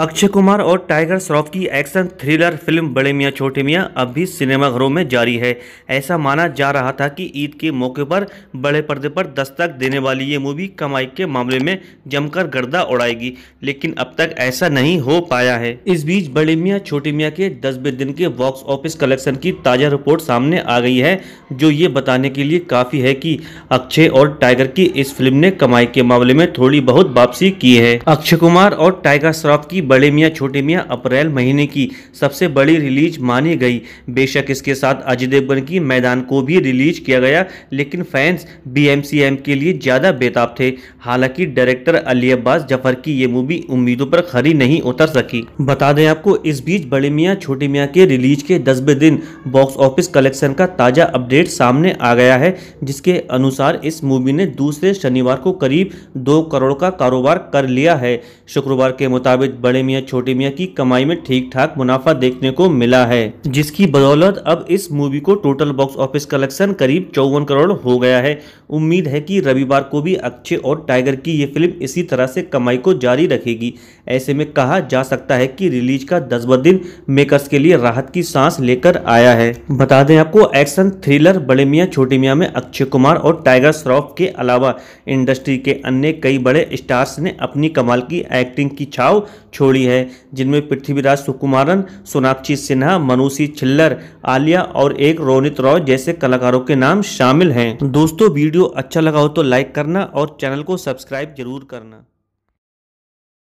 अक्षय कुमार और टाइगर श्रॉफ की action thriller film बड़े मियाँ छोटे मियाँ अब भी सिनेमाघरों में जारी है ऐसा माना जा रहा था कि ईद के मौके पर बड़े पर्दे पर दस्तक देने वाली ये मूवी कमाई के मामले में जमकर गर्दा उड़ाएगी लेकिन अब तक ऐसा नहीं हो पाया है इस बीच बड़े मियाँ छोटे मियाँ के दसवें दिन के बॉक्स ऑफिस कलेक्शन की ताज़ा रिपोर्ट सामने आ गई है जो ये बताने के लिए काफ़ी है कि अक्षय और टाइगर की इस फिल्म ने कमाई के मामले में थोड़ी बहुत वापसी की है अक्षय कुमार और टाइगर श्रॉफ की बड़े मियाँ छोटे मियाँ अप्रैल महीने की सबसे बड़ी रिलीज मानी गई बेशक इसके साथ अजय देवगन की मैदान को भी रिलीज किया गया लेकिन फैंस बी के लिए ज़्यादा बेताब थे हालांकि डायरेक्टर अली अब्बास जफर की ये मूवी उम्मीदों पर खरी नहीं उतर सकी बता दें आपको इस बीच बड़े मियाँ छोटे मियाँ के रिलीज के दसवें दिन बॉक्स ऑफिस कलेक्शन का ताज़ा अपडेट सामने आ गया है जिसके अनुसार इस मूवी ने दूसरे शनिवार को करीब दो करोड़ का कारोबार कर लिया है शुक्रवार के मुताबिक बड़े बड़े मियाँ छोटे मियाँ की कमाई में ठीक ठाक मुनाफा देखने को मिला है जिसकी बदौलत अब इस मूवी को टोटल बॉक्स ऑफिस कलेक्शन करीब चौवन करोड़ हो गया है उम्मीद है कि रविवार को भी अक्षय और टाइगर की ये फिल्म इसी तरह से कमाई को जारी रखेगी ऐसे में कहा जा सकता है कि रिलीज का दस दिन मेकर्स के लिए राहत की सांस लेकर आया है बता दें आपको एक्शन थ्रिलर बड़े मियाँ छोटे मियाँ में अक्षय कुमार और टाइगर श्रॉफ के अलावा इंडस्ट्री के अन्य कई बड़े स्टार्स ने अपनी कमाल की एक्टिंग की छाव छोड़ी है जिनमें पृथ्वीराज सुकुमारन सोनाक्षी सिन्हा मनुषी छिल्लर आलिया और एक रोनित राव जैसे कलाकारों के नाम शामिल हैं दोस्तों वीडियो अच्छा लगा हो तो लाइक करना और चैनल को सब्सक्राइब जरूर करना